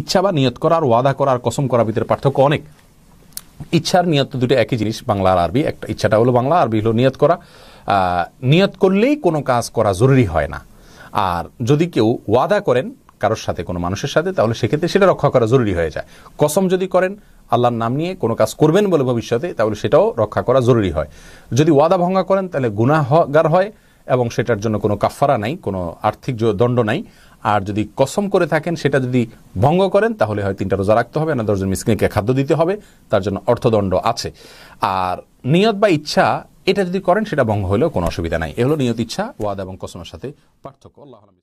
ইচ্ছা বা নিয়ত করার ওয়াদা করার কসম করার ভিতরে পার্থক্য অনেক ইচ্ছার নিয়ত দুটো একই জিনিস বাংলা আর আরবি একটা ইচ্ছাটা হলো বাংলা আরবি হলো নিয়ত করা নিয়ত করলেই কোনো কাজ করা জরুরি হয় না আর যদি কেউ ওয়াদা করেন কারোর সাথে কোনো মানুষের সাথে তাহলে সেক্ষেত্রে সেটা রক্ষা করা জরুরি হয়ে যায় কসম যদি করেন আল্লাহর নাম নিয়ে কোনো কাজ করবেন বলে ভবিষ্যতে তাহলে সেটাও রক্ষা করা জরুরি হয় যদি ওয়াদা ভঙ্গা করেন তাহলে গুণাহার হয় এবং সেটার জন্য কোনো কাফারা নাই কোনো আর্থিক দণ্ড নাই আর যদি কসম করে থাকেন সেটা যদি ভঙ্গ করেন তাহলে হয় তিনটা রোজা রাখতে হবে না দশজন মিসকিনকে খাদ্য দিতে হবে তার জন্য অর্থদণ্ড আছে আর নিয়ত বা ইচ্ছা এটা যদি করেন সেটা ভঙ্গ হলেও কোনো অসুবিধা নাই এ হলো নিয়ত ইচ্ছা ওয়াদ এবং কসমের সাথে পার্থক্য আল্লাহ